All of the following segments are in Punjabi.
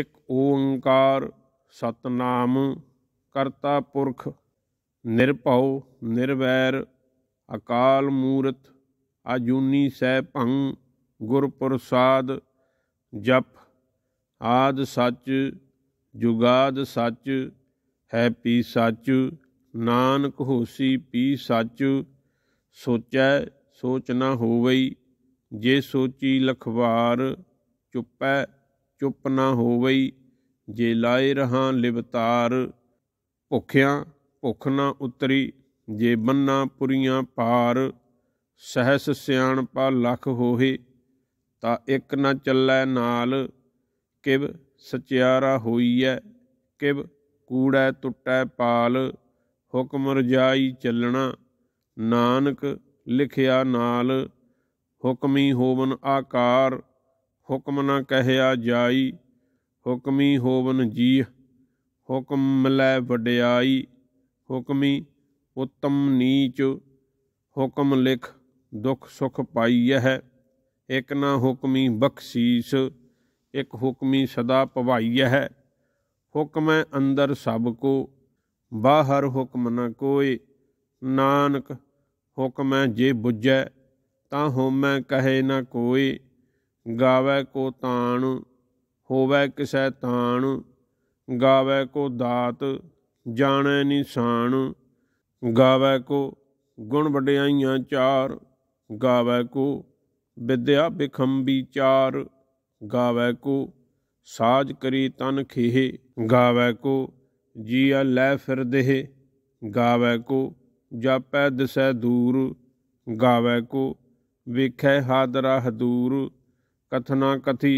ਇੱਕ ਓੰਕਾਰ ਸਤਨਾਮ ਕਰਤਾ ਪੁਰਖ ਨਿਰਭਉ ਨਿਰਵੈਰ ਅਕਾਲ ਮੂਰਤ ਅਜੂਨੀ ਸਹਿ ਭੰ ਗੁਰ ਪ੍ਰਸਾਦ ਜਪ ਆਦ ਸੱਚ ਜੁਗਾਦ ਸੱਚ ਹੈ ਪੀ ਸੱਚ ਨਾਨਕ ਹੋਸੀ ਪੀ ਸੱਚ ਸੋਚੈ ਸੋਚ ਨਾ ਹੋਵਈ ਜੇ ਸੋਚੀ ਲਖਵਾਰ ਚੁੱਪੈ ਚੁੱਪ ਨਾ ਹੋਵਈ ਜੇ ਲਾਏ ਰਹਾ ਲਿਵਤਾਰ ਭੁਖਿਆ ਭੁਖ ਨਾ ਉਤਰੀ ਜੇ ਬੰਨਾ ਪੁਰੀਆਂ ਪਾਰ ਸਹਸ ਸਿਆਣਪਾ ਲਖ ਹੋਹੀ ਤਾਂ ਇੱਕ ਨਾ ਚੱਲੈ ਨਾਲ ਕਿਵ ਸਚਿਆਰਾ ਹੋਈਐ ਕਿਵ ਕੂੜੈ ਟੁੱਟੈ ਪਾਲ ਹੁਕਮ ਰਜਾਈ ਚੱਲਣਾ ਨਾਨਕ ਲਿਖਿਆ ਨਾਲ ਹੁਕਮੀ ਹੋਵਨ ਆਕਾਰ ਹੁਕਮ ਨਾ ਕਹਿਆ ਜਾਈ ਹੁਕਮੀ ਹੋਵਨ ਜੀ ਹੁਕਮ ਮਿਲੈ ਵਡਿਆਈ ਹੁਕਮੀ ਉਤਮ ਨੀਚ ਹੁਕਮ ਲਿਖ ਦੁਖ ਸੁਖ ਪਾਈਐ ਹੈ ਇਕ ਨਾ ਹੁਕਮੀ ਬਖਸ਼ੀਸ ਇਕ ਹੁਕਮੀ ਸਦਾ ਭਵਾਈਐ ਹੈ ਹੁਕਮੈ ਅੰਦਰ ਸਭ ਕੋ ਬਾਹਰ ਹੁਕਮ ਨ ਕੋਏ ਨਾਨਕ ਹੁਕਮੈ ਜੇ ਬੁੱਝੈ ਤਾਂ ਹੋਮੈ ਕਹੇ ਨ ਕੋਏ ਗਾਵੇ ਕੋ ਤਾਣ ਹੋਵੇ ਕਿਸੈ ਤਾਣ ਗਾਵੇ ਕੋ ਦਾਤ ਜਾਣੈ ਨਿਸ਼ਾਨ ਗਾਵੇ ਕੋ ਗੁਣ ਵਡਿਆਈਆਂ ਚਾਰ ਗਾਵੇ ਕੋ ਵਿਦਿਆ ਬਿਖੰ ਵਿਚਾਰ ਗਾਵੇ ਕੋ ਸਾਜ ਕਰੀ ਤਨ ਖੇਹ ਗਾਵੇ ਕੋ ਜੀ ਆ ਲੈ ਫਿਰ ਦੇਹ ਗਾਵੇ ਕੋ ਜਾਪੈ ਦਿਸੈ ਦੂਰ ਗਾਵੇ ਕੋ ਵੇਖੈ ਹਾਦਰਾ ਹਦੂਰ ਕਥਨਾ ਕਥੀ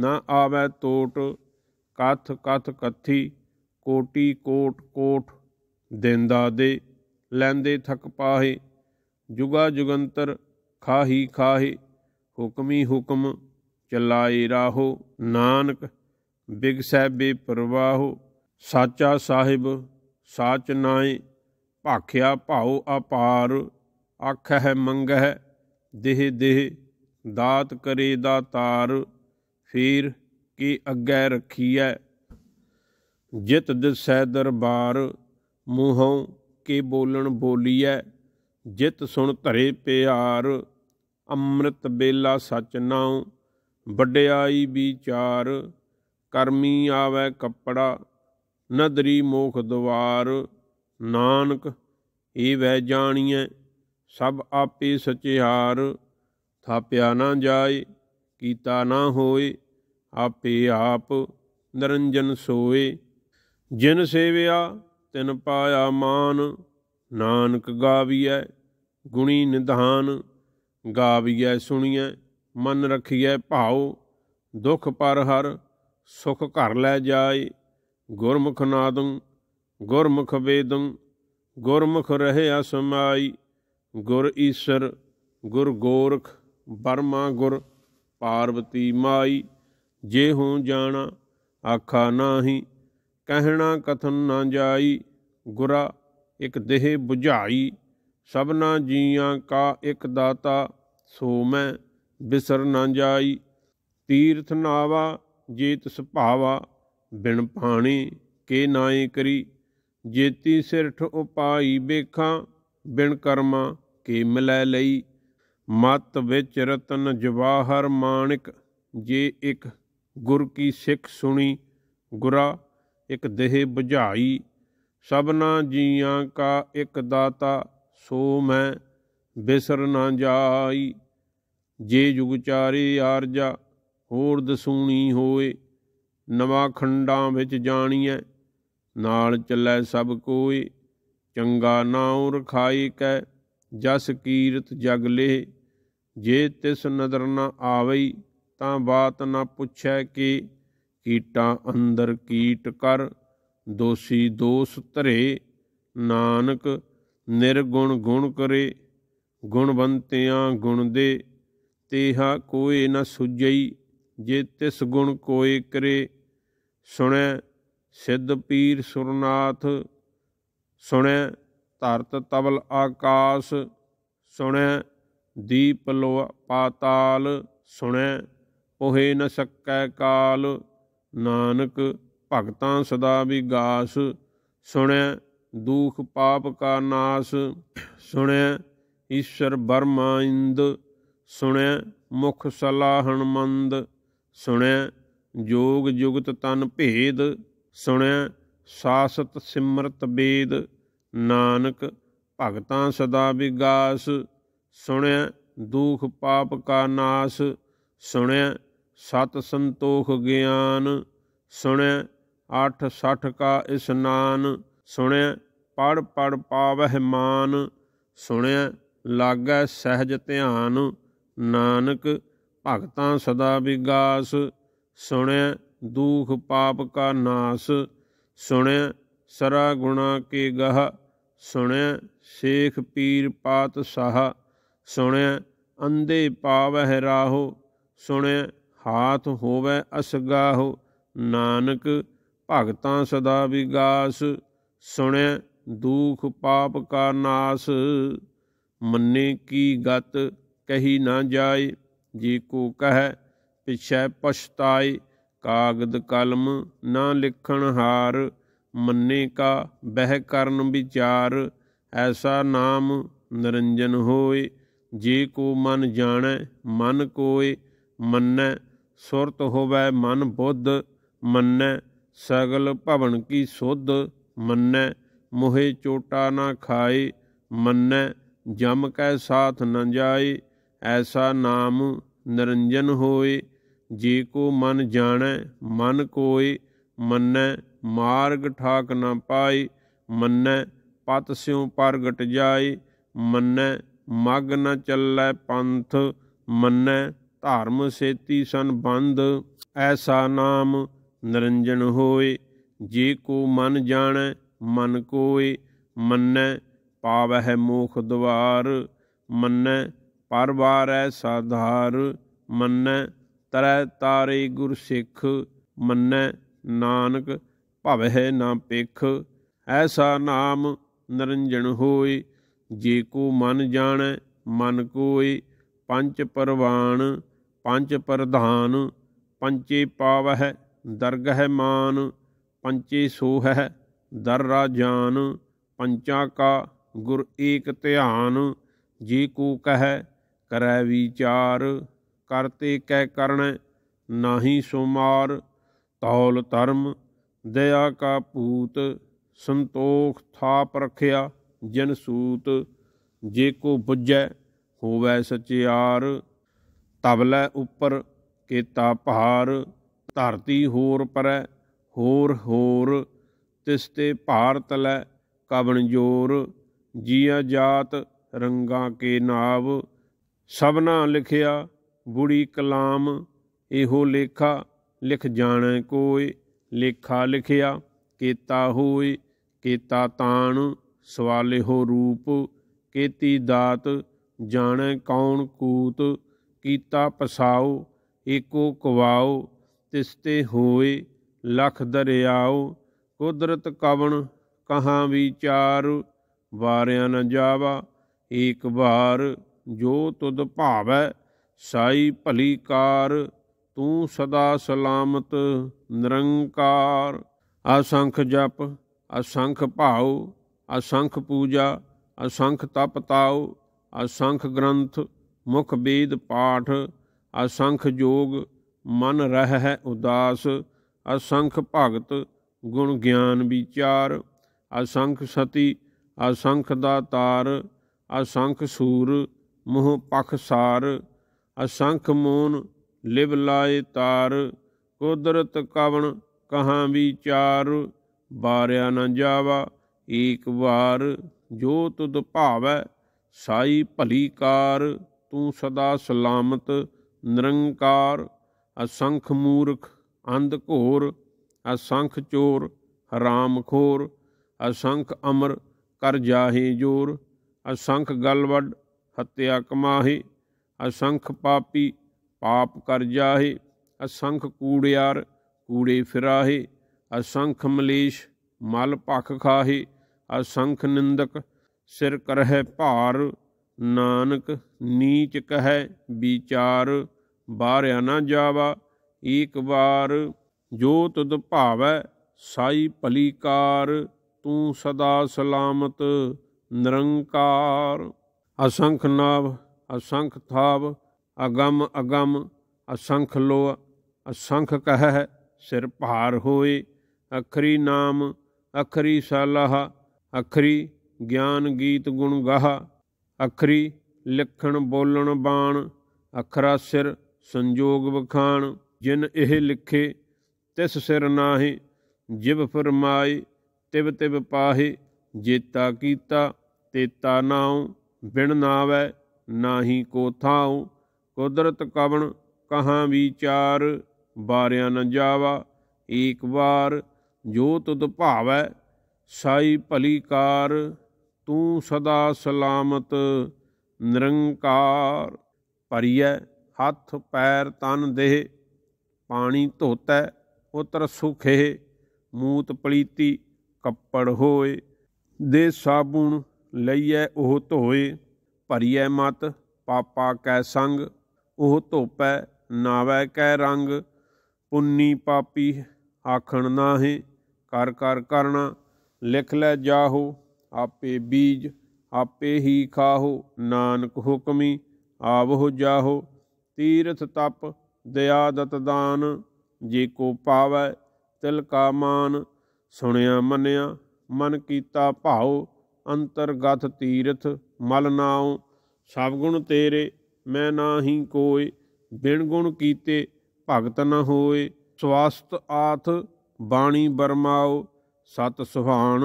ਨਾ ਆਵੇ ਤੋਟ ਕਥ ਕਥ ਕਥੀ ਕੋਟੀ ਕੋਟ ਕੋਟ ਦੇਂਦਾ ਦੇ ਲੈਂਦੇ ਥਕ ਪਾਹੇ ਜੁਗਾ ਜੁਗੰਤਰ ਖਾਹੀ ਖਾਹੇ ਹੁਕਮੀ ਹੁਕਮ ਚਲਾਏ ਰਾਹੋ ਨਾਨਕ ਬਿਗ ਸਹਿਬੇ ਪਰਵਾਹੋ ਸਾਚਾ ਸਾਹਿਬ ਸਾਚ ਨਾਏ ਭਾਖਿਆ ਭਾਉ ਅਪਾਰ ਆਖ ਹੈ ਮੰਗਹਿ ਦੇਹ ਦੇਹ ਦਾਤ ਕਰੇ ਦਾਤਾਰ ਫਿਰ ਕੀ ਅੱਗੇ ਰੱਖੀਐ ਜਿਤ ਦਿਸੈ ਦਰਬਾਰ ਮੂੰਹੋਂ ਕੀ ਬੋਲਣ ਬੋਲੀਐ ਜਿਤ ਸੁਣ ਧਰੇ ਪਿਆਰ ਅੰਮ੍ਰਿਤ ਬੇਲਾ ਸਚ ਨਾਉ ਵੱਡਿਆਈ ਵਿਚਾਰ ਕਰਮੀ ਆਵੇ ਕੱਪੜਾ ਨਦਰੀ ਮੋਖ ਦਵਾਰ ਨਾਨਕ ਏ ਵੈ ਜਾਣੀਐ ਸਭ ਆਪੇ ਸਚਿਆਰ ਥਾਪਿਆ ਨਾ ਜਾਏ ਕੀਤਾ ਨਾ ਹੋਏ ਆਪੇ ਆਪ ਨਰੰਜਨ ਸੋਏ ਜਿਨ ਸੇਵਿਆ ਤਿਨ ਪਾਇਆ ਮਾਨ ਨਾਨਕ ਗਾਵੀਐ ਗੁਣੀ ਨਿਧਾਨ ਗਾਵੀਐ ਸੁਣੀਐ ਮਨ ਰਖੀਐ ਭਾਉ ਦੁਖ ਪਰ ਹਰ ਸੁਖ ਘਰ ਲੈ ਜਾਏ ਗੁਰਮੁਖ ਨਾਦੰ ਗੁਰਮੁਖ ਵੇਦੰ ਗੁਰਮੁਖ ਰਹਿ ਅਸਮਾਈ ਗੁਰ ਈਸ਼ਰ ਗੁਰ ਗੋਰਖ ਬਰਮਾ ਗੁਰ ਪਾਰਵਤੀ ਮਾਈ ਜੇ ਹੂੰ ਜਾਣਾ ਆਖਾ ਨਾਹੀ ਕਹਿਣਾ ਕਥਨ ਨਾ ਜਾਈ ਗੁਰਾ ਇੱਕ ਦੇਹ 부ਝਾਈ ਸਭਨਾ ਜੀਆਂ ਕਾ ਇੱਕ ਦਾਤਾ ਸੋ ਮੈਂ ਬਿਸਰ ਨਾ ਜਾਈ ਤੀਰਥ ਨਾਵਾ ਜੇਤ ਸੁਭਾਵਾ ਬਿਨ ਪਾਣੀ ਕੇ ਨਾਏ ਕਰੀ ਜੇਤੀ ਸਿਰਠ ਉਪਾਈ ਵੇਖਾਂ ਬਿਨ ਕਰਮਾ ਕੇ ਮਿਲੈ ਲਈ ਮਤ ਵਿੱਚ ਰਤਨ ਜਵਾਹਰ ਮਾਨਿਕ ਜੇ ਇੱਕ ਗੁਰ ਕੀ ਸਿੱਖ ਸੁਣੀ ਗੁਰਾ ਇੱਕ ਦੇਹ 부ਝਾਈ ਸਭਨਾ ਜੀਆਂ ਕਾ ਇੱਕ ਦਾਤਾ ਸੋ ਮੈਂ ਬਿਸਰ ਨਾ ਜਾਈ ਜੇ ਚਾਰੇ ਆਰਜਾ ਹੋਰ ਦਸੂਣੀ ਹੋਏ ਨਵਾ ਖੰਡਾਂ ਵਿੱਚ ਜਾਣੀਐ ਨਾਲ ਚੱਲੈ ਸਭ ਕੋਈ ਚੰਗਾ ਨਾਉ ਰਖਾਈ ਕੈ ਜਸ ਕੀਰਤ ਜਗ ਲੇ ਜੇ ਤਿਸ ਨਦਰ ਨਾ ਆਵਈ ਤਾਂ ਬਾਤ ਨਾ ਪੁੱਛੈ ਕਿ ਕੀਟਾਂ ਅੰਦਰ ਕੀਟ ਕਰ ਦੋਸੀ ਦੋਸ ਧਰੇ ਨਾਨਕ ਨਿਰਗੁਣ ਗੁਣ ਕਰੇ ਗੁਣਵੰਤਿਆਂ ਗੁਣ ਦੇ ਤੇਹਾ ਕੋਈ ਨ ਸੁਜਈ ਜੇ ਤਿਸ ਗੁਣ ਕੋਈ ਕਰੇ ਸੁਣੈ ਸਿੱਧ ਪੀਰ ਸੁਰਨਾਥ ਸੁਣੈ ਧਰਤ ਤਵਲ ਆਕਾਸ ਸੁਣੈ ਦੀਪ ਲੋ ਪਾਤਾਲ ਸੁਣੈ ਪੋਹੇ ਨ ਸਕੈ ਕਾਲ ਨਾਨਕ ਭਗਤਾਂ ਸਦਾ ਵਿਗਾਸ ਸੁਣੈ ਦੂਖ ਪਾਪ ਕਾ ਨਾਸ ਸੁਣੈ ਈਸ਼ਰ ਬਰਮਾ ਇੰਦ ਸੁਣੈ ਮੁਖ ਸਲਾਹਣ ਮੰਦ ਸੁਣੈ ਜੋਗ ਜੁਗਤ ਤਨ ਭੇਦ ਸੁਣੈ ਸਾਸਤ ਸਿਮਰਤ ਬੇਦ ਨਾਨਕ ਭਗਤਾਂ ਸਦਾ ਵਿਗਾਸ ਸੁਣਿਆ ਦੁਖ ਪਾਪ ਕਾ ਨਾਸ ਸੁਣਿਆ ਸਤ ਸੰਤੋਖ ਗਿਆਨ ਸੁਣਿਆ ਅਠ ਸਠ ਕਾ ਇਸਨਾਨ ਸੁਣਿਆ ਪੜ ਪੜ ਪਾਵਹਿ ਮਾਨ ਸੁਣਿਆ ਲਾਗੈ ਸਹਿਜ ਧਿਆਨ ਨਾਨਕ ਭਗਤਾਂ ਸਦਾ ਵਿਗਾਸ ਸੁਣਿਆ ਦੁਖ ਪਾਪ ਕਾ ਨਾਸ ਸੁਣਿਆ ਸਰਾ ਗੁਣਾ ਕੇ ਗਹ ਸੁਣਿਆ ਸੇਖ ਪੀਰ ਪਾਤ ਸਾਹਾ ਸੁਣਿਆ ਅੰਦੇ ਪਾਵਹਿ ਰਾਹੋ ਸੁਣਿਆ ਹਾਥ ਹੋਵੇ ਅਸਗਾਹੋ ਨਾਨਕ ਭਗਤਾਂ ਸਦਾ ਵਿਗਾਸ ਸੁਣਿਆ ਦੂਖ ਪਾਪ ਕਾ ਨਾਸ ਮੰਨੇ ਕੀ ਗਤ ਕਹੀ ਨਾ ਜਾਏ ਜੀ ਕੋ ਕਹੈ ਪਿਛੈ ਪਛਤਾਏ ਕਾਗਦ ਕਲਮ ਨਾ ਲਿਖਣ ਹਾਰ ਮੰਨੇ ਕਾ ਬਹਿ ਕਰਨ ਵਿਚਾਰ ਐਸਾ ਨਾਮ ਨਰੰਜਨ ਹੋਏ ਜੇ ਕੋ ਮਨ ਜਾਣੈ ਮਨ ਕੋਏ ਮੰਨੈ ਸੁਰਤ ਹੋਵੈ ਮਨ ਬੁੱਧ ਮੰਨੈ ਸਗਲ ਭਵਨ ਕੀ ਸੁਧ ਮੰਨੈ ਮੋਹਿ ਚੋਟਾ ਨਾ ਖਾਏ ਮੰਨੈ ਜਮ ਕੈ ਸਾਥ ਨ ਜਾਏ ਐਸਾ ਨਾਮ ਨਿਰੰਜਨ ਹੋਏ ਜੇ ਕੋ ਮਨ ਜਾਣੈ ਮਨ ਕੋਏ ਮੰਨੈ ਮਾਰਗ ਠਾਕ ਨ ਪਾਏ ਮੰਨੈ ਪਤ ਸਿਉ ਪ੍ਰਗਟ ਜਾਏ ਮੰਨੈ ਮਗ ਨ ਚੱਲੈ ਪੰਥ ਮੰਨੈ ਧਰਮ ਸੇਤੀ ਸੰਬੰਧ ਐਸਾ ਨਾਮ ਨਿਰੰਜਨ ਹੋਏ ਜੇ ਕੋ ਮਨ ਜਾਣੈ ਮਨ ਕੋਏ ਮੰਨੈ ਪਾਵਹਿ ਮੋਖ ਦਵਾਰ ਮੰਨੈ ਪਰਵਾਰੈ ਸਾਧਾਰ ਮੰਨੈ ਤਰੈ ਤਾਰੇ ਗੁਰ ਸਿੱਖ ਮੰਨੈ ਨਾਨਕ ਭਵਹਿ ਨਾ ਪੇਖ ਐਸਾ ਨਾਮ ਨਿਰੰਜਨ ਹੋਏ ਜੇ ਕੋ ਮਨ ਜਾਣੈ ਮਨ ਕੋਏ ਪੰਜ ਪਰਵਾਨ ਪੰਜ ਪ੍ਰਧਾਨ ਪੰਚੇ ਪਾਵਹਿ ਦਰਗਹਿ ਮਾਨ ਪੰਚੇ ਸੋਹਹਿ ਦਰ ਰਾਜਾਨ ਪੰਚਾ ਕਾ ਗੁਰ ਏਕ ਧਿਆਨ ਜੇ ਕੋ ਕਹੈ ਕਰੈ ਵਿਚਾਰ ਕਰਤੇ ਕੈ ਕਰਣੈ ਨਾਹੀ ਸੁਮਾਰ ਤੌਲ ਧਰਮ ਦਇਆ ਕਾ ਪੂਤ ਸੰਤੋਖ ਥਾਪ ਰਖਿਆ ਜਨ ਸੂਤ ਜੇ ਕੋ ਬੁੱਝੈ ਹੋਵੈ ਸਚਿਆਰ ਤਬਲੇ ਉੱਪਰ ਕੇਤਾ ਭਾਰ ਧਰਤੀ ਹੋਰ ਪਰੈ ਹੋਰ ਹੋਰ ਤਿਸ ਤੇ ਭਾਰ ਤਲੈ ਕਵਣ ਜੋਰ ਜੀਆ ਜਾਤ ਰੰਗਾਂ ਕੇ ਨਾਵ ਸਭਨਾ ਲਿਖਿਆ ਬੁੜੀ ਕਲਾਮ ਇਹੋ ਲੇਖਾ ਲਿਖ ਜਾਣੈ ਕੋਈ ਲੇਖਾ ਲਿਖਿਆ ਕੀਤਾ ਹੋਏ ਕੀਤਾ ਤਾਣ ਸਵਾਲਿਹੋ ਰੂਪ ਕੀਤੀ ਦਾਤ ਜਾਣੈ ਕੌਣ ਕੂਤ ਕੀਤਾ ਪਸਾਉ ਏਕੋ ਕਵਾਉ ਤਿਸਤੇ ਹੋਏ ਲਖ ਦਰਿਆਉ ਕੁਦਰਤ ਕਵਣ ਕਹਾਂ ਵਿਚਾਰ ਵਾਰਿਆਂ ਨ ਜਾਵਾ ਏਕ ਵਾਰ ਜੋ ਤੁਧ ਭਾਵੈ ਸਾਈ ਭਲੀ ਕਾਰ ਤੂੰ ਸਦਾ ਸਲਾਮਤ ਨਿਰੰਕਾਰ ਅਸੰਖ ਜਪ ਅਸੰਖ ਭਾਉ ਅਸੰਖ ਪੂਜਾ ਅਸੰਖ ਤਪ ਤਾਉ ਅਸੰਖ ਗ੍ਰੰਥ ਮੁਖ ਵੇਦ ਪਾਠ ਅਸੰਖ ਜੋਗ ਮਨ ਰਹਿ ਹੈ ਉਦਾਸ ਅਸੰਖ ਭਗਤ ਗੁਣ ਗਿਆਨ ਵਿਚਾਰ ਅਸੰਖ ਸਤੀ ਅਸੰਖ ਦਾਤਾਰ ਅਸੰਖ ਸੂਰ ਮੋਹ ਪਖ ਸਾਰ ਅਸੰਖ ਮੋਨ ਲਿਵ ਲਾਏ ਤਾਰ ਕੁਦਰਤ ਕਵਣ ਕਹਾ ਵਿਚਾਰ ਬਾਰਿਆ ਨਾ ਜਾਵਾ ਏਕ ਵਾਰ ਜੋ ਤੁਧ ਭਾਵੈ ਸਾਈ ਭਲੀ ਕਾਰ ਤੂੰ ਸਦਾ ਸਲਾਮਤ ਨਿਰੰਕਾਰ ਅਸੰਖ ਮੂਰਖ ਅੰਧ ਘੋਰ ਅਸੰਖ ਚੋਰ ਹਰਾਮ ਖੋਰ ਅਸੰਖ ਅਮਰ ਕਰ ਜਾਹੇ ਜੋਰ ਅਸੰਖ ਗਲਵੜ ਹੱਤਿਆ ਕਮਾਹੇ ਅਸੰਖ ਪਾਪੀ ਪਾਪ ਕਰ ਜਾਹੇ ਅਸੰਖ ਕੂੜਿਆਰ ਕੂੜੇ ਫਿਰਾਹੇ ਅਸੰਖ ਮਲੇਸ਼ ਮਲ ਭਖ ਖਾਹੀ ਅਸੰਖ ਨਿੰਦਕ ਸਿਰ ਕਰਹਿ ਭਾਰ ਨਾਨਕ ਨੀਚ ਕਹੈ ਵਿਚਾਰ ਬਾਹਰਿਆ ਨਾ ਜਾਵਾ ਏਕ ਵਾਰ ਜੋ ਤੁਧ ਭਾਵੈ ਸਾਈ ਭਲੀ ਕਾਰ ਤੂੰ ਸਦਾ ਸਲਾਮਤ ਨਿਰੰਕਾਰ ਅਸੰਖ ਨਾਵ ਅਸੰਖ ਥਾਵ ਅਗੰਮ ਅਗੰਮ ਅਸੰਖ ਲੋਅ ਅਸੰਖ ਕਹੈ ਸਿਰ ਭਾਰ ਹੋਏ ਅਖਰੀ ਨਾਮ ਅਖਰੀ ਸਾਲਾਹ ਅਖਰੀ ਗਿਆਨ ਗੀਤ ਗੁਣ ਗਾਹ ਅਖਰੀ ਲਿਖਣ ਬੋਲਣ ਬਾਣ ਅਖਰਾ ਸਿਰ ਸੰਜੋਗ ਵਖਾਣ ਜਿਨ ਇਹ ਲਿਖੇ ਤਿਸ ਸਿਰ ਨਾਹੀ ਜਿਵ ਫਰਮਾਏ ਤਿਵ ਤਿਵ ਪਾਹੇ ਜੇਤਾ ਕੀਤਾ ਤੇਤਾ ਨਾਉ ਬਿਨ ਨਾਵੈ ਨਾਹੀ ਕੋ ਥਾਉ ਕੁਦਰਤ ਕਵਣ ਕਹਾਂ ਵਿਚਾਰ ਬਾਰਿਆਂ ਨ ਜਾਵਾ ਏਕ ਵਾਰ ਜੋ ਤੁਧ ਭਾਵੈ ਸਾਈ ਭਲੀਕਾਰ ਤੂੰ ਸਦਾ ਸਲਾਮਤ ਨਿਰੰਕਾਰ ਭਰੀਐ ਹੱਥ ਪੈਰ ਤਨ ਦੇਹ ਪਾਣੀ ਧੋਤੈ ਉਤਰ ਸੁਖੇ ਮੂਤ ਪਲੀਤੀ ਕੱਪੜ ਹੋਏ ਦੇ ਸਾਬੂਣ ਲਈਐ ਉਹ ਧੋਏ ਭਰੀਐ ਮਤ ਪਾਪਾ ਕੈ ਸੰਗ ਉਹ ਧੋਪੈ ਨਾਵੈ ਕੈ ਰੰਗ ਪੁੰਨੀ ਪਾਪੀ ਆਖਣ ਨਾਹੀ ਕਰ ਕਰ ਕਰਨਾ ਲਿਖ ਲੈ ਜਾਹੋ ਆਪੇ ਬੀਜ ਆਪੇ ਹੀ ਖਾਹੋ ਨਾਨਕ ਹੁਕਮੀ ਆਵਹੁ ਜਾਹੋ ਤੀਰਥ ਤਪ ਦਇਆ ਦਤ ਦਾਨ ਜੇ ਕੋ ਪਾਵੈ ਤਿਲ ਕਾ ਮਾਨ ਸੁਣਿਆ ਮੰਨਿਆ ਮਨ ਕੀਤਾ ਭਾਉ ਅੰਤਰਗਤ ਤੀਰਥ ਮਲ ਨਾਉ ਸਭ ਗੁਣ ਤੇਰੇ ਮੈਂ ਨਾਹੀ ਕੋਇ ਬਿਨ ਗੁਣ ਕੀਤੇ ਭਗਤ ਨ ਹੋਏ ਸਵਾਸਤ ਆਥ ਬਾਣੀ ਬਰਮਾਓ ਸਤ ਸੁਹਾਣ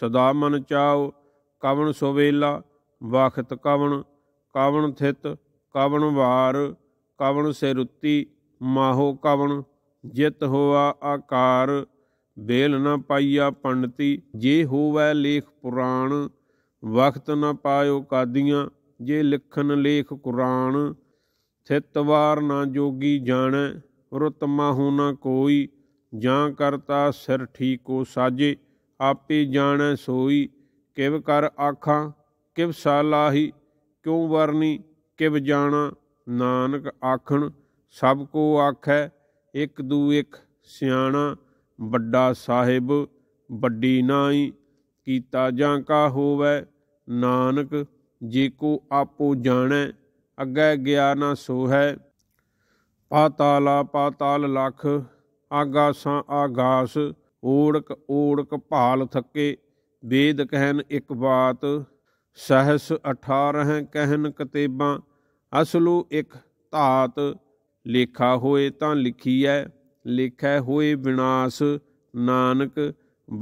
ਸਦਾ ਮਨ ਚਾਓ ਕਵਣ ਸੋਵੇਲਾ ਵਖਤ ਕਵਣ ਕਵਣ ਥਿਤ ਕਵਣ ਵਾਰ ਕਵਣ ਰੁੱਤੀ ਮਾਹੋ ਕਵਣ ਜਿਤ ਹੋਆ ਆਕਾਰ ਬੇਲ ਨਾ ਪਾਈਆ ਪੰਡਤੀ ਜੇ ਹੋਵੈ ਲੇਖ ਪੁਰਾਣ ਵਖਤ ਨਾ ਪਾਇਓ ਕਾਦੀਆਂ ਜੇ ਲਿਖਨ ਲੇਖ ਕੁਰਾਨ ਥਿਤ ਵਾਰ ਨਾ ਜੋਗੀ ਜਾਣੈ ਰੁਤ ਮਾਹੂ ਨਾ ਕੋਈ ਜਾਂ ਕਰਤਾ ਸਿਰ ਠੀਕੋ ਸਾਜੇ ਆਪੇ ਜਾਣੈ ਸੋਈ ਕਿਵ ਕਰ ਆਖਾਂ ਕਿਵ ਸਾਲਾਹੀ ਕਿਉ ਵਰਨੀ ਕਿਵ ਜਾਣਾ ਨਾਨਕ ਆਖਣ ਸਭ ਕੋ ਆਖੈ ਇੱਕ ਦੂ ਇੱਕ ਸਿਆਣਾ ਵੱਡਾ ਸਾਹਿਬ ਵੱਡੀ ਨਾਈ ਕੀਤਾ ਜਾਂ ਕਾ ਹੋਵੇ ਨਾਨਕ ਜੇ ਕੋ ਆਪੋ ਜਾਣੈ ਅੱਗੇ ਗਿਆ ਨਾ ਸੋਹੈ ਪਾਤਾਲਾ ਪਾਤਾਲ ਲਖ ਆਗਾਸਾਂ ਆਗਾਸ ਓੜਕ ਓੜਕ ਭਾਲ ਥੱਕੇ ਵੇਦ ਕਹਿਨ ਇੱਕ ਬਾਤ ਸਹਸ 18 ਕਹਿਨ ਕਤੇਬਾਂ ਅਸਲੂ ਇੱਕ ਧਾਤ ਲੇਖਾ ਹੋਏ ਤਾਂ ਲਿਖੀ ਐ ਲੇਖੈ ਹੋਏ ਵਿਨਾਸ਼ ਨਾਨਕ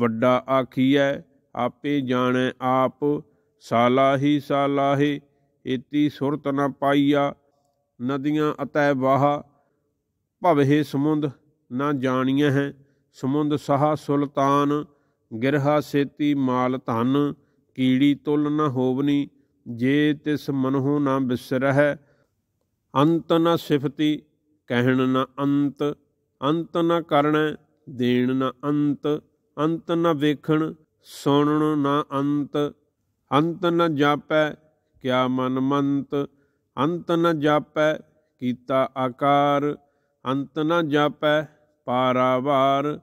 ਵੱਡਾ ਆਖੀਐ ਆਪੇ ਜਾਣੈ ਆਪ ਸਾਲਾਹੀ ਸਾਲਾਹੇ ਇਤੀ ਸੁਰਤ ਨ ਪਾਈਆ ਨਦੀਆਂ ਅਤੈ ਵਾਹ ਭਵਹਿ ਸਮੁੰਦ ਨਾ ਜਾਣੀਆਂ ਹੈ ਸਮੁੰਦ ਸਹਾ ਸੁਲਤਾਨ ਗਿਰਹਾ ਸੇਤੀ ਮਾਲ ਧਨ ਕੀੜੀ ਤੁਲ ਨ ਹੋਵਨੀ ਜੇ ਤਿਸ ਮਨਹੁ ਨ ਬਿਸਰਹਿ ਅੰਤ ਨ ਸਿਫਤੀ ਕਹਿਣ ਨ ਅੰਤ ਅੰਤ ਨ ਕਰਨ ਦੇਣ ਨ ਅੰਤ ਅੰਤ ਨ ਵੇਖਣ ਸੁਣਨ ਨ ਅੰਤ ਅੰਤ ਨ ਜਾਪੈ ਕਿਆ ਮਨ ਮੰਤ ਅੰਤ ਨ ਜਾਪੈ ਕੀਤਾ ਆਕਾਰ ਅੰਤ ਨ ਜਾਪੈ ਪਾਰਾਵਾਰ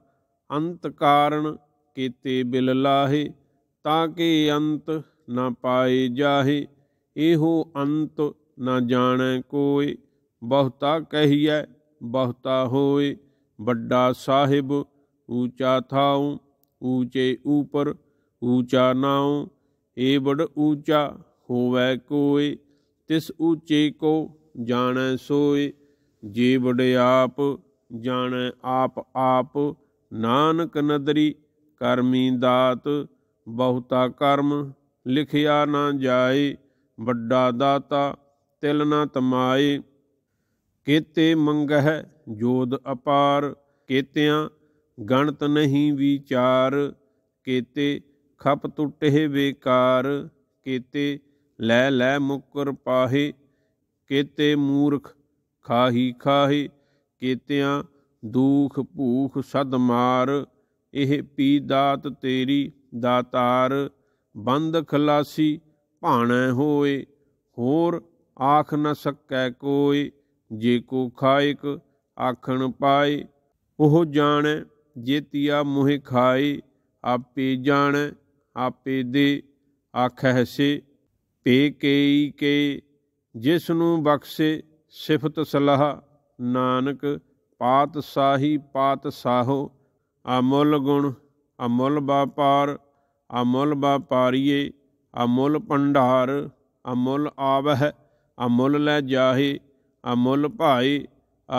ਅੰਤ ਕਾਰਣ ਕੀਤੇ ਬਿਲ ਲਾਹੇ ਤਾਂ ਕਿ ਅੰਤ ਨਾ ਪਾਏ ਜਾਹੇ ਇਹੋ ਅੰਤ ਨਾ ਜਾਣੈ ਕੋਈ ਬਹੁਤਾ ਕਹੀਐ ਬਹੁਤਾ ਹੋਏ ਵੱਡਾ ਸਾਹਿਬ ਊਚਾ ਥਾਉ ਊਚੇ ਉਪਰ ਊਚਾ ਨਾਉ ਏ ਬੜ ਊਚਾ ਹੋਵੈ ਕੋਈ ਤਿਸ ਊਚੇ ਕੋ ਜਾਣੈ ਸੋਏ ਜੀਵੜ ਆਪ ਜਾਣ ਆਪ ਆਪ ਨਾਨਕ ਨਦਰੀ ਕਰਮੀ ਦਾਤ ਬਹੁਤਾ ਕਰਮ ਲਿਖਿਆ ਨਾ ਜਾਏ ਵੱਡਾ ਦਾਤਾ ਤਿਲ ਨਾ ਤਮਾਏ ਕੀਤੇ ਮੰਗਹਿ ਜੋਦ ਅਪਾਰ ਕੀਤਿਆਂ ਗਣਤ ਨਹੀਂ ਵਿਚਾਰ ਕੀਤੇ ਖਪ ਟੁੱਟੇ ਬੇਕਾਰ ਕੀਤੇ ਲੈ ਲੈ ਮੁਕਰ ਪਾਹੇ ਕੀਤੇ ਮੂਰਖ ਖਾਹੀ ਖਾਹੇ ਕੀਤਿਆਂ ਦੂਖ ਭੂਖ ਸਦ ਮਾਰ ਇਹ ਪੀ ਦਾਤ ਤੇਰੀ ਦਾਤਾਰ ਬੰਦ ਖਲਾਸੀ ਭਾਣੈ ਹੋਏ ਹੋਰ ਆਖ ਨ ਸਕੈ ਕੋਈ ਜੇ ਕੋ ਖਾਇਕ ਆਖਣ ਪਾਏ ਉਹ ਜਾਣੈ ਜੇਤੀਆ ਮੋਹਿ ਖਾਏ ਆਪੇ ਜਾਣੈ ਆਪੇ ਦੇ ਆਖੈ ਸੇ ਪੇ ਕੇਈ ਕੇ ਜਿਸ ਨੂੰ ਬਖਸ਼ੇ ਸਿਫਤ ਸਲਾਹ ਨਾਨਕ ਪਾਤ ਸਾਹੀ ਪਾਤ ਸਾਹੋ ਅਮੁੱਲ ਗੁਣ ਅਮੁੱਲ ਵਪਾਰ ਅਮੁੱਲ ਵਪਾਰੀਏ ਅਮੁੱਲ ਪੰਡਾਰ ਅਮੁੱਲ ਆਵਹਿ ਅਮੁੱਲ ਲੈ ਜਾਹੇ ਅਮੁੱਲ ਭਾਈ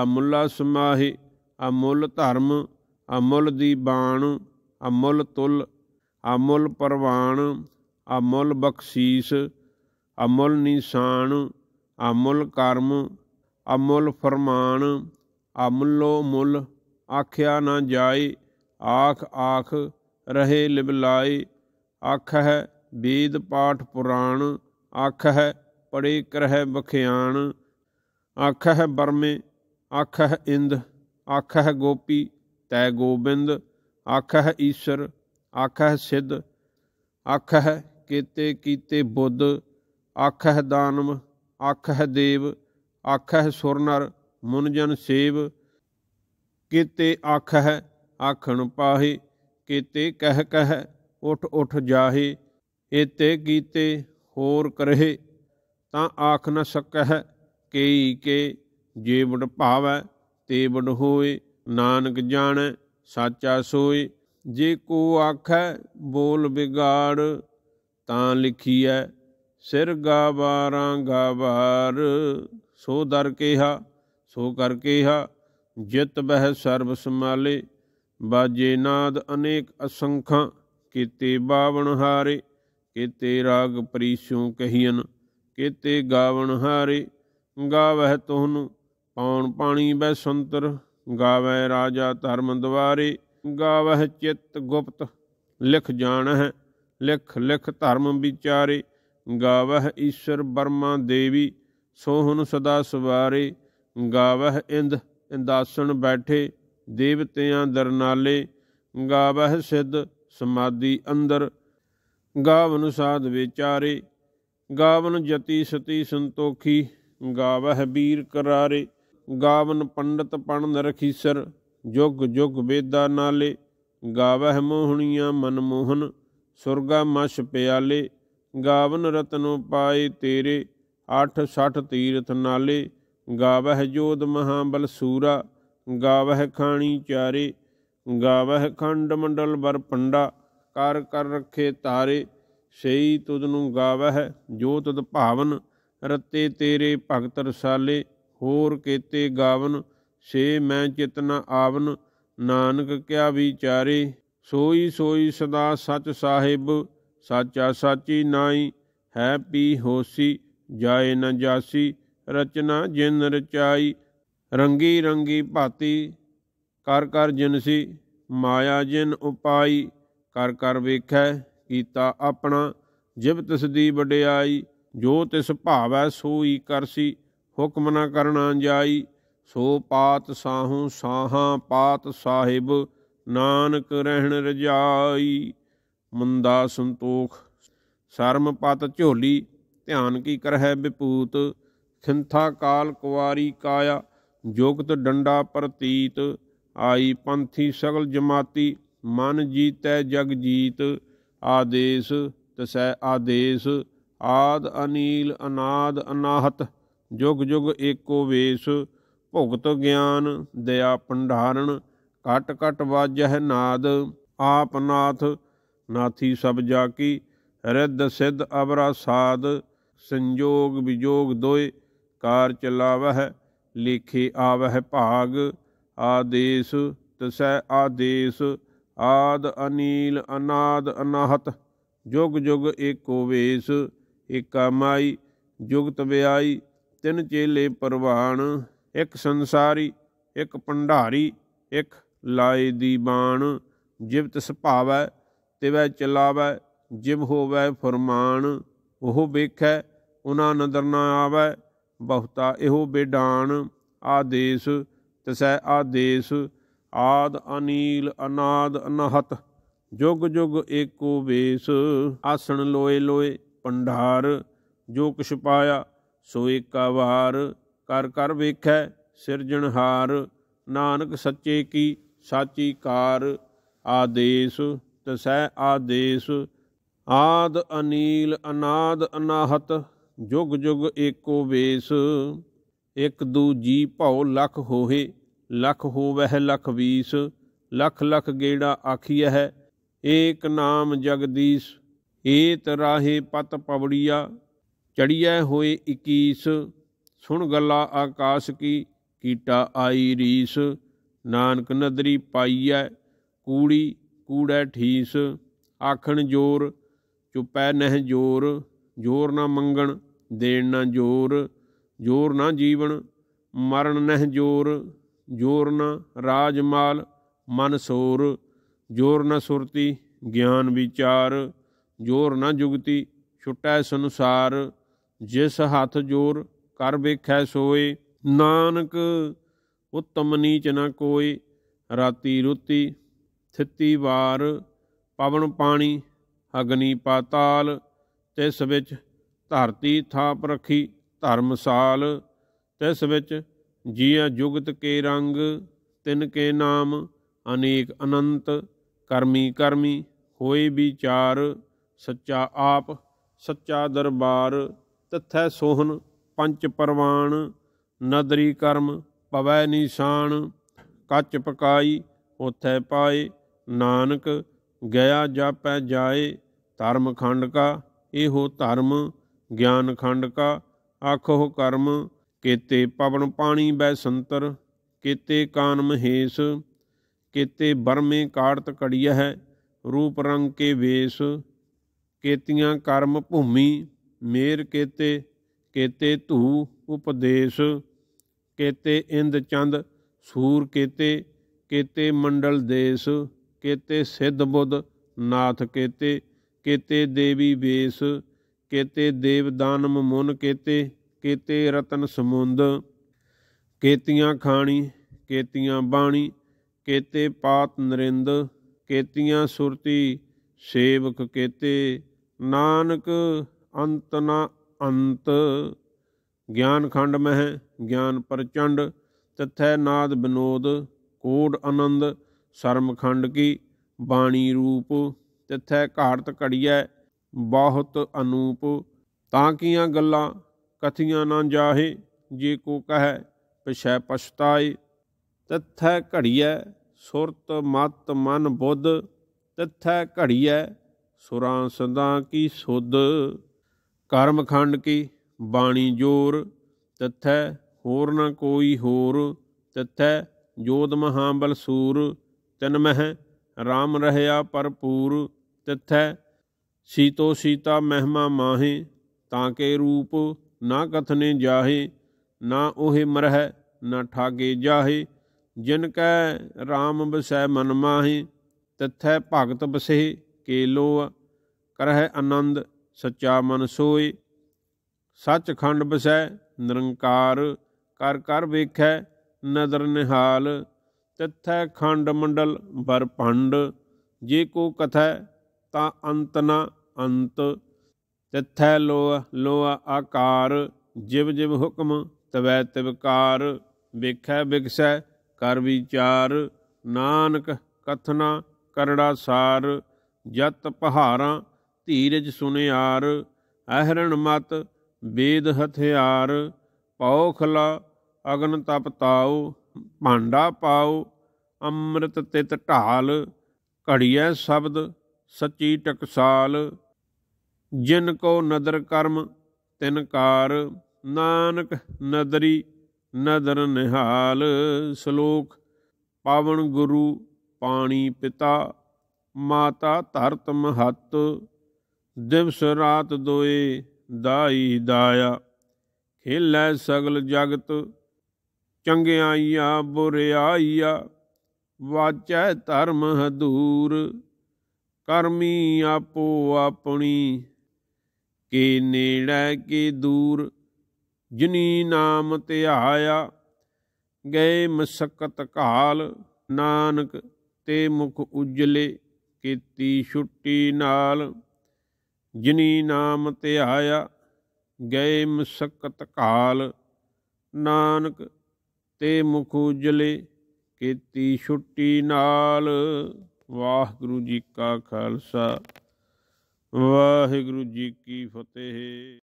ਅਮੁੱਲਾ ਸਮਾਹੇ ਅਮੁੱਲ ਧਰਮ ਅਮੁੱਲ ਦੀ ਬਾਣ ਅਮੁੱਲ ਤੁਲ ਅਮੁੱਲ ਪਰਵਾਨ ਅਮੁੱਲ ਬਖਸ਼ੀਸ਼ ਅਮੁੱਲ ਨਿਸ਼ਾਨ ਅਮੁੱਲ ਕਰਮ ਅਮੁੱਲ ਫਰਮਾਨ ਅਮੁੱਲੋ ਮੁੱਲ ਆਖਿਆ ਨਾ ਜਾਏ ਆਖ ਆਖ ਰਹੇ ਲਿਬਲਾਈ ਆਖ ਹੈ ਵੇਦ ਪਾਠ ਪੁਰਾਣ ਆਖ ਹੈ ਪੜੇ ਕਰਹਿ ਬਖਿਆਣ ਆਖ ਹੈ ਬਰਮੇ ਆਖ ਹੈ ਇੰਦ ਆਖ ਹੈ ਗੋਪੀ ਤੈ ਗੋਬਿੰਦ ਆਖ ਹੈ ਈਸ਼ਰ ਆਖ ਹੈ ਸਿੱਧ ਆਖ ਹੈ ਕੀਤੇ ਕੀਤੇ ਬੁੱਧ ਆਖ ਹੈ ਦਾਨਵ ਆਖ ਹੈ ਦੇਵ ਆਖਹਿ ਮਨ ਜਨ ਸੇਵ ਕੀਤੇ ਆਖਹਿ ਆਖਣ ਪਾਹੇ ਕੀਤੇ ਕਹਿ ਕਹਿ ਉਠ ਉਠ ਜਾਹੇ ਇਤੇ ਕੀਤੇ ਹੋਰ ਕਰਹਿ ਤਾਂ ਆਖ ਨ ਸਕਹਿ ਕੇਈ ਕੇ ਜੇ ਜੀਵੜ ਭਾਵੈ ਤੇ ਵਡ ਹੋਏ ਨਾਨਕ ਜਾਣੈ ਸਾਚਾ ਸੋਏ ਜੇ ਕੋ ਆਖੈ ਬੋਲ ਵਿਗਾੜ ਤਾਂ ਲਿਖੀਐ ਸਿਰ ਗਾਵਾਰਾਂ ਗਾਵਾਰ ਸੋ ਦਰ ਕੇਹਾ ਸੋ ਕਰ ਕੇਹਾ ਜਿਤ ਬਹਿ ਸਰਬ ਸਮਾਲੇ ਬਾਜੇ ਨਾਦ ਅਨੇਕ ਅਸੰਖਾਂ ਕੀਤੇ ਬਾਵਣ ਹਾਰੇ ਕੀਤੇ ਰਾਗ ਪ੍ਰੀਸ਼ੂ ਕਹੀਨ ਕੀਤੇ ਗਾਵਣ ਹਾਰੇ ਗਾਵਹਿ ਤੋਹਨ ਪਾਉਣ ਪਾਣੀ ਬੈ ਸੰਤਰ ਗਾਵੈ ਰਾਜਾ ਧਰਮ ਦਵਾਰੇ ਗਾਵਹਿ ਚਿਤ ਗੁਪਤ ਲਿਖ ਹੈ ਲਿਖ ਲਿਖ ਧਰਮ ਵਿਚਾਰੇ ਗਾਵਹਿ ਈਸ਼ਰ ਬਰਮਾ ਦੇਵੀ ਸੋ ਹੁਣ ਸਦਾ ਸਵਾਰੇ ਗਾਵਹ ਇੰਦ ਇੰਦਾਸਣ ਬੈਠੇ ਦੇਵਤਿਆਂ ਦਰਨਾਲੇ ਗਾਵਹ ਸਿੱਧ ਸਮਾਦੀ ਅੰਦਰ ਗਾਵਨ ਸਾਧ ਵਿਚਾਰੇ ਗਾਵਨ ਜਤੀ ਸਤੀ ਸੰਤੋਖੀ ਗਾਵਹ ਬੀਰ ਕਰਾਰੇ ਗਾਵਨ ਪੰਡਤ ਪਣ ਨਰਖੀਸਰ ਜੁਗ ਜੁਗ ਵੇਦਾ ਨਾਲੇ ਗਾਵਹ ਮੋਹਣੀਆਂ ਮਨ ਮੋਹਨ ਸੁਰਗਾ ਮਛ ਪਿਆਲੇ ਗਾਵਨ ਰਤਨੋ ਪਾਏ ਤੇਰੇ ਅਠ ਸੱਠ ਤੀਰਥ ਨਾਲੇ ਗਾਵਹਿ ਜੋਦ ਮਹਾਬਲ ਸੂਰਾ ਗਾਵਹਿ ਖਾਣੀ ਚਾਰੇ ਗਾਵਹਿ ਖੰਡ ਮੰਡਲ ਵਰ ਪੰਡਾ ਕਰ ਕਰ ਰਖੇ ਤਾਰੇ ਸਈ ਤੁਧ ਨੂੰ ਗਾਵਹਿ ਜੋ ਤੁਧ ਭਾਵਨ ਰਤੇ ਤੇਰੇ ਭਗਤ ਰਸਾਲੇ ਹੋਰ ਕੀਤੇ ਗਾਵਨ ਸੇ ਮੈਂ ਚਿਤਨਾ ਆਵਨ ਨਾਨਕ ਕਿਆ ਵਿਚਾਰੇ ਸੋਈ ਸੋਈ ਸਦਾ ਸਚ ਸਾਹਿਬ ਸਾਚਾ ਸਾਚੀ ਨਾਈ ਹੈ ਪੀ ਹੋਸੀ ਜਾਏ ਨ ਜਾਸੀ ਰਚਨਾ ਜਿਨ ਰਚਾਈ ਰੰਗੀ ਰੰਗੀ ਭਾਤੀ ਕਰ ਕਰ ਜਿਨਸੀ ਮਾਇਆ ਜਿਨ ਉਪਾਈ ਕਰ ਕਰ ਵੇਖੈ ਕੀਤਾ ਆਪਣਾ ਜਿਵ ਤਿਸ ਦੀ ਵਡਿਆਈ ਜੋ ਤਿਸ ਭਾਵੈ ਸੋਈ ਕਰਸੀ ਹੁਕਮ ਨਾ ਕਰਨਾ ਜਾਈ ਸੋ ਪਾਤ ਸਾਹੂ ਸਾਹਾ ਪਾਤ ਸਾਹਿਬ ਨਾਨਕ ਰਹਿਣ ਰਜਾਈ ਮੰਦਾ ਸੰਤੋਖ ਸ਼ਰਮ ਪਤ ਝੋਲੀ ਧਿਆਨ ਕੀ ਕਰਹਿ ਵਿਪੂਤ ਖਿੰਥਾ ਕਾਲ ਕੁਵਾਰੀ ਕਾਇਆ ਜੋਗਤ ਡੰਡਾ ਪ੍ਰਤੀਤ ਆਈ ਪੰਥੀ ਸਗਲ ਜਮਾਤੀ ਮਨ ਜੀਤੈ ਜਗ ਜੀਤ ਆਦੇਸ਼ ਤਸੈ ਆਦੇਸ਼ ਆਦ ਅਨੀਲ ਅਨਾਦ ਅਨਾਹਤ ਜੁਗ ਜੁਗ ਏਕੋ ਵੇਸ਼ ਭੁਗਤ ਗਿਆਨ ਦਇਆ ਪੰਡਾਰਣ ਕਟ ਕਟ ਵਾਜਹਿ ਨਾਦ ਆਪਨਾਥ ਨਾਥੀ ਸਭ ਜਾਕੀ ਰਿੱਧ ਸਿੱਧ ਅਵਰਾ ਸਾਦ ਸੰਜੋਗ ਵਿਜੋਗ ਦੋਏ ਕਾਰ ਚਲਾਵਹਿ ਲੇਖੇ ਆਵਹਿ ਭਾਗ ਆਦੇਸ਼ ਤਸੈ ਆਦੇਸ਼ ਆਦ ਅਨੀਲ ਅਨਾਦ ਅਨਾਹਤ ਜੁਗ ਜੁਗ ਏਕੋ ਵੇਸ ਏਕਾ ਮਾਈ ਜੁਗਤ ਵਿਆਈ ਤਿੰਨ ਚੇਲੇ ਪਰਵਾਨ ਇੱਕ ਸੰਸਾਰੀ ਇੱਕ ਪੰਡਾਰੀ ਇੱਕ ਲਾਏ ਦੀ ਬਾਣ ਜਿਵਤ ਸੁਭਾਵੈ ਤਿਵੈ ਚਲਾਵੈ ਜਿਵ ਹੋਵੈ ਫਰਮਾਨ ਉਹ ਵੇਖੈ ਉਹਨਾਂ ਨਦਰ ਨਾ ਆਵੇ ਬਹੁਤਾ ਇਹੋ ਬੇਡਾਨ ਆਦੇਸ਼ ਤਸੈ ਆਦੇਸ਼ ਆਦ ਅਨੀਲ ਅਨਾਦ ਅਨਹਤ ਜੁਗ ਜੁਗ ਏਕੋ ਵੇਸ ਆਸਣ ਲੋਏ ਲੋਏ ਪੰਡਾਰ ਜੋ ਕਿਛ ਪਾਇਆ ਸੋ ਏਕਾ ਵਾਰ ਕਰ ਕਰ ਵੇਖੈ ਸਿਰਜਣਹਾਰ ਨਾਨਕ ਸੱਚੇ ਕੀ ਸਾਚੀ ਕਾਰ ਆਦੇਸ਼ ਤਸੈ ਆਦੇਸ਼ ਆਦ ਅਨੀਲ ਅਨਾਦ ਅਨਾਹਤ ਜੁਗ ਜੁਗ ਏਕੋ ਵੇਸ ਇਕ ਦੂਜੀ ਭਉ ਲਖ ਹੋਹੇ ਲਖ ਹੋਵਹਿ ਲਖ ਵੀਸ ਲਖ ਲਖ ਗੇੜਾ ਆਖੀਐ ਹੈ ਏਕ ਨਾਮ ਜਗਦੀਸ਼ ਏਤ ਰਾਹੇ ਪਤ ਪਵੜੀਆ ਚੜੀਐ ਹੋਏ 21 ਸੁਣ ਗੱਲਾ ਆਕਾਸ਼ ਕੀ ਕੀਟਾ ਆਈ ਰੀਸ ਨਾਨਕ ਨਦਰੀ ਪਾਈਐ ਕੂੜੀ ਕੂੜੈ ਠੀਸ ਆਖਣ ਜੋਰ ਚੁਪੈ ਨਹਿ ਜੋਰ ਜੋਰ ਨਾ ਮੰਗਣ ਦੇਣ ਨਾ ਜੋਰ ਜੋਰ ਨਾ ਜੀਵਨ ਮਰਨ ਨਹਿ ਜੋਰ ਜੋਰ ਨਾ ਰਾਜ ਮਾਲ ਮਨ ਸੋਰ ਜੋਰ ਨਾ ਸੁਰਤੀ ਗਿਆਨ ਵਿਚਾਰ ਜੋਰ ਨਾ ਜੁਗਤੀ ਛੁਟੈ ਸੰਸਾਰ ਜਿਸ ਹੱਥ ਜੋਰ ਕਰ ਵੇਖੈ ਸੋਏ ਨਾਨਕ ਉਤਮ ਨੀਚ ਨਾ ਕੋਈ ਰਾਤੀ ਰੁੱਤੀ ਥਿੱਤੀ ਵਾਰ ਪਵਨ ਪਾਣੀ ਅਗਨੀ ਪਾਤਾਲ ਤਿਸ ਵਿੱਚ ਧਰਤੀ ਥਾਪ ਰਖੀ ਧਰਮਸਾਲ ਤਿਸ ਵਿੱਚ ਜੀਆ ਜੁਗਤ ਕੇ ਰੰਗ ਤਿੰਨ ਕੇ ਨਾਮ ਅਨੇਕ ਅਨੰਤ ਕਰਮੀ ਕਰਮੀ ਹੋਏ ਵਿਚਾਰ ਸੱਚਾ ਆਪ ਸੱਚਾ ਦਰਬਾਰ ਤਥੈ ਸੋਹਨ ਪੰਚ ਪਰਵਾਨ ਨਦਰੀ ਕਰਮ ਪਵੈ ਨਿਸ਼ਾਨ ਕੱਚ ਪਕਾਈ ਉਥੈ ਪਾਏ ਨਾਨਕ ਗਿਆ ਜਾਪੈ ਜਾਏ ਧਰਮ ਖੰਡ ਕਾ ਇਹੋ ਧਰਮ ਗਿਆਨ ਖੰਡ ਕਾ ਆਖੋ ਕਰਮ ਕੀਤੇ ਪਵਨ ਪਾਣੀ ਬੈ ਸੰਤਰ ਕੀਤੇ ਕਾਨ ਮਹੇਸ਼ ਕੀਤੇ ਬਰਮੇ ਕਾੜਤ ਕੜੀਆ ਹੈ ਰੂਪ ਰੰਗ ਕੇ ਵੇਸ਼ ਕੀਤੀਆਂ ਕਰਮ ਭੂਮੀ ਮੇਰ ਕੀਤੇ ਕੀਤੇ ਧੂ ਉਪਦੇਸ਼ ਕੀਤੇ ਇੰਦ ਚੰਦ ਸੂਰ ਕੀਤੇ ਕੀਤੇ ਮੰਡਲ ਦੇਸ਼ ਕੀਤੇ ਸਿੱਧ ਬੁੱਧ ਨਾਥ ਕੀਤੇ ਕੀਤੇ ਦੇਵੀ ਵੇਸ਼ ਕੇਤੇ ਦੇਵਦਾਨਮ ਮੁਨ ਕੇਤੇ ਕੇਤੇ ਰਤਨ ਸਮੁੰਦ ਕੇਤੀਆਂ ਖਾਣੀ ਕੇਤੀਆਂ ਬਾਣੀ ਕੇਤੇ ਪਾਤ ਨਰਿੰਦ ਕੇਤੀਆਂ ਸੁਰਤੀ ਸੇਵਕ ਕੇਤੇ ਨਾਨਕ ਅੰਤ ਨਾ ਅੰਤ ਗਿਆਨ ਖੰਡ ਮਹਿ ਗਿਆਨ ਪ੍ਰਚੰਡ ਤਥੈ ਨਾਦ ਬਿਨੋਦ ਕੋਡ ਆਨੰਦ ਸ਼ਰਮ ਖੰਡ ਕੀ ਬਾਣੀ ਰੂਪ ਤਥੈ ਘਾਟ ਘੜੀਐ ਬਹੁਤ ਅਨੂਪ ਤਾਂ ਕੀਆਂ ਗੱਲਾਂ ਕਥੀਆਂ ਨਾ ਜਾਹੇ ਜੇ ਕੋ ਕਹੈ ਪਛੈ ਪਛਤਾਏ ਤਥੈ ਘੜੀਐ ਸੁਰਤ ਮਤ ਮਨ ਬੁੱਧ ਤਥੈ ਘੜੀਐ ਸੁਰਾਂ ਸਦਾ ਕੀ ਸੁਧ ਕਰਮ ਖੰਡ ਕੀ ਬਾਣੀ ਜੋਰ ਤਥੈ ਹੋਰ ਨਾ ਕੋਈ ਹੋਰ ਤਥੈ ਜੋਦ ਮਹਾਬਲ ਸੂਰ ਤਨਮਹਿ RAM ਰਹਿਆ ਪਰਪੂਰ ਤਥੈ ਸੀਤੋ ਸੀਤਾ ਮਹਿਮਾ ਮਾਹੇ ਤਾਂ ਕੇ ਰੂਪ ਨਾ ਕਥਨੇ ਜਾਹੇ ਨਾ ਉਹੇ ਮਰਹਿ ਨਾ ਠਾਗੇ ਜਾਹੇ ਜਿਨ ਕੈ RAM ਬਸੈ ਮਨ ਮਾਹੇ ਤਿਥੈ ਭਗਤ ਬਸੇ ਕੇਲੋ ਕਰਹਿ ਆਨੰਦ ਸੱਚਾ ਮਨ ਸੋਏ ਸੱਚਖੰਡ ਬਸੈ ਨਿਰੰਕਾਰ ਕਰ ਕਰ ਵੇਖੈ ਨਦਰ ਨਿਹਾਲ ਤਿਥੈ ਖੰਡ ਮੰਡਲ ਵਰ ਭੰਡ ਜੇ ਕੋ ਕਥੈ ਤਾਂ ਅੰਤ ਨਾ ਅੰਤ ਤਿੱਥੈ ਲੋ ਲੋ ਆਕਾਰ ਜਿਵ ਜਿਵ ਹੁਕਮ ਤਵੈ ਤਿਵਕਾਰ ਵੇਖੈ ਵਿਗਸੈ ਕਰ ਵਿਚਾਰ ਨਾਨਕ ਕਥਨਾ ਕਰੜਾ ਸਾਰ ਜਤ ਪਹਾਰਾ ਧੀਰਜ ਸੁਨਿਆਰ ਅਹਰਣ ਮਤ ਵੇਦ ਹਥਿਆਰ ਪੌਖਲਾ ਅਗਨ ਤਪ ਤਾਉ ਭਾਂਡਾ ਪਾਉ ਅੰਮ੍ਰਿਤ ਤਿਤ ਢਾਲ ਘੜੀਐ ਸ਼ਬਦ ਸੱਚੀ ਟਕਸਾਲ ਜਿਨ ਕੋ ਨਦਰ ਕਰਮ ਤਿਨ ਕਾਰ ਨਾਨਕ ਨਦਰੀ ਨਦਰ ਨਿਹਾਲ ਸ਼ਲੋਕ ਪਾਵਨ ਗੁਰੂ ਪਾਣੀ ਪਿਤਾ ਮਾਤਾ ਧਰਤ ਮਹਤ ਦਿਵਸ ਰਾਤ ਦੋਏ ਦਾਈ ਦਾਇਆ ਖੇਲੈ ਸਗਲ ਜਗਤ ਚੰਗਿਆਈਆ ਬੁਰਿਆਈਆ ਵਾਚੈ ਧਰਮ ਹਦੂਰ ਕਰਮੀ ਆਪੋ ਆਪਣੀ ਕੀ ਨੇੜੇ ਕੀ ਦੂਰ ਜਿਨੀ ਨਾਮ ਧਿਆਇਆ ਗਏ ਮਸਕਤ ਕਾਲ ਨਾਨਕ ਤੇ ਮੁਖ ਉਜਲੇ ਕੀਤੀ ਛੁੱਟੀ ਨਾਲ ਜਿਨੀ ਨਾਮ ਧਿਆਇਆ ਗਏ ਮਸਕਤ ਕਾਲ ਨਾਨਕ ਤੇ ਮੁਖ ਉਜਲੇ ਕੀਤੀ ਛੁੱਟੀ ਨਾਲ ਵਾਹਿਗੁਰੂ ਜੀ ਕਾ ਖਾਲਸਾ ਵਾਹਿਗੁਰੂ ਜੀ ਕੀ ਫਤਿਹ